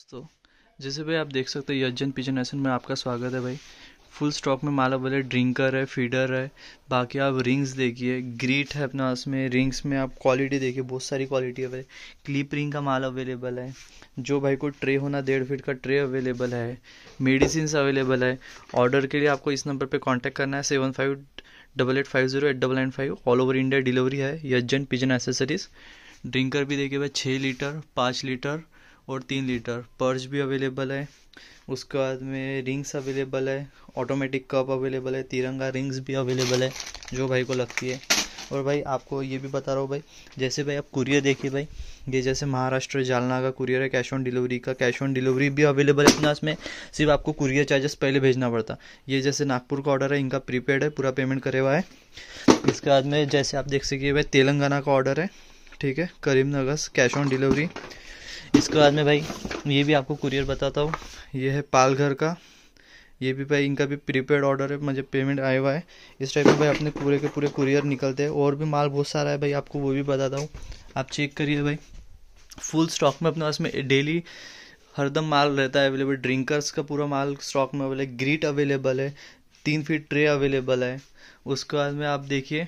दोस्तों जैसे भाई आप देख सकते हो यजन पिजन एसन में आपका स्वागत है भाई फुल स्टॉक में माला बोले ड्रिंकर है फीडर है बाकी आप रिंग्स देखिए ग्रीट है अपना उसमें रिंग्स में आप क्वालिटी देखिए बहुत सारी क्वालिटी है भाई क्लिप रिंग का माल अवेलेबल है जो भाई को ट्रे होना डेढ़ फीट का ट्रे अवेलेबल है मेडिसिन अवेलेबल है ऑर्डर के लिए आपको इस नंबर पर कॉन्टैक्ट करना है seven five double eight five zero eight double nine five all over India delivery है यज्जन पिजन एसेसरीज ड्रिंकर भी देखिए भाई छः लीटर पाँच लीटर और तीन लीटर पर्च भी अवेलेबल है उसके बाद में रिंग्स अवेलेबल है ऑटोमेटिक कप अवेलेबल है तिरंगा रिंग्स भी अवेलेबल है जो भाई को लगती है और भाई आपको ये भी बता रहा हूँ भाई जैसे भाई आप कुरियर देखिए भाई ये जैसे महाराष्ट्र जालना का कुरियर है कैश ऑन डिलीवरी का कैश ऑन डिलीवरी भी अवेलेबल है अपना इसमें सिर्फ आपको कुरियर चार्जेस पहले भेजना पड़ता ये जैसे नागपुर का ऑर्डर है इनका प्रीपेड है पूरा पेमेंट करे हुआ है इसके बाद में जैसे आप देख सकिए भाई तेलंगाना का ऑर्डर है ठीक है करीमनगर कैश ऑन डिलीवरी इसके बाद में भाई ये भी आपको कुरियर बताता हूँ ये है पालघर का ये भी भाई इनका भी प्रीपेड ऑर्डर है मुझे पेमेंट आया हुआ है इस टाइप में भाई अपने पूरे के पूरे कुरियर निकलते हैं और भी माल बहुत सारा है भाई आपको वो भी बताता हूँ आप चेक करिए भाई फुल स्टॉक में अपने पास में डेली हरदम माल रहता है अवेलेबल ड्रिंकर्स का पूरा माल स्टॉक में अवेलेबल ग्रीट अवेलेबल है तीन फीट ट्रे अवेलेबल है उसके बाद में आप देखिए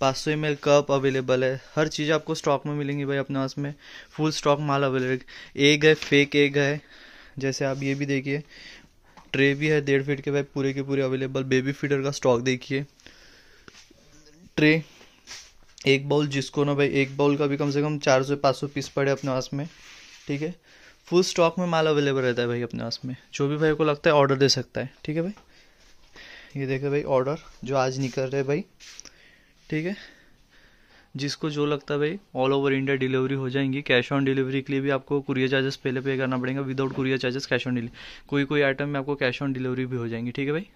पाँच सौ एम कप अवेलेबल है हर चीज़ आपको स्टॉक में मिलेंगी भाई अपने पास में फुल स्टॉक माल अवेलेबल एग है फेक एग है जैसे आप ये भी देखिए ट्रे भी है डेढ़ फीट के भाई पूरे के पूरे अवेलेबल बेबी फीडर का स्टॉक देखिए ट्रे एक बाउल जिसको ना भाई एक बाउल का भी कम से कम चार सौ पाँच सौ पीस पड़े अपने पास में ठीक है फुल स्टॉक में माल अवेलेबल रहता है भाई अपने पास में जो भी भाई को लगता है ऑर्डर दे सकता है ठीक है भाई ये देखे भाई ऑर्डर जो आज निकल रहे भाई ठीक है जिसको जो लगता है भाई ऑल ओवर इंडिया डिलीवरी हो जाएंगी कैश ऑन डिलीवरी के लिए भी आपको कुरियर चार्जेस पहले पे करना पड़ेगा without courier charges cash on delivery कोई कोई आइटम में आपको कैश ऑन डिलीवरी भी हो जाएंगी ठीक है भाई